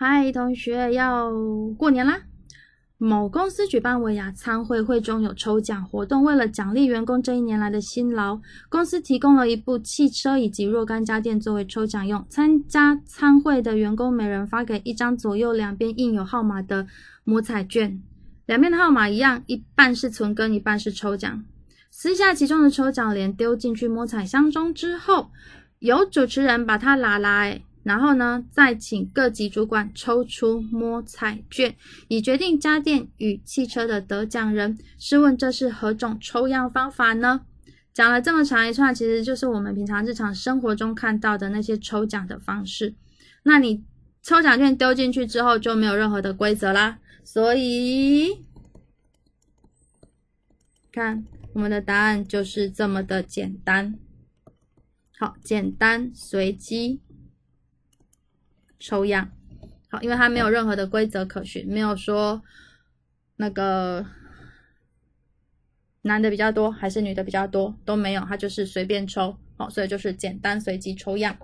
嗨，同学，要过年啦！某公司举办尾牙参会，会中有抽奖活动。为了奖励员工这一年来的辛劳，公司提供了一部汽车以及若干家电作为抽奖用。参加参会的员工每人发给一张左右两边印有号码的摸彩券，两边的号码一样，一半是存根，一半是抽奖。撕下其中的抽奖联，丢进去摸彩箱中之后，由主持人把它拿来。然后呢，再请各级主管抽出摸彩券，以决定家电与汽车的得奖人。试问这是何种抽样方法呢？讲了这么长一串，其实就是我们平常日常生活中看到的那些抽奖的方式。那你抽奖券丢进去之后，就没有任何的规则啦。所以，看我们的答案就是这么的简单，好，简单随机。抽样，好，因为它没有任何的规则可循，没有说那个男的比较多还是女的比较多，都没有，它就是随便抽，好，所以就是简单随机抽样。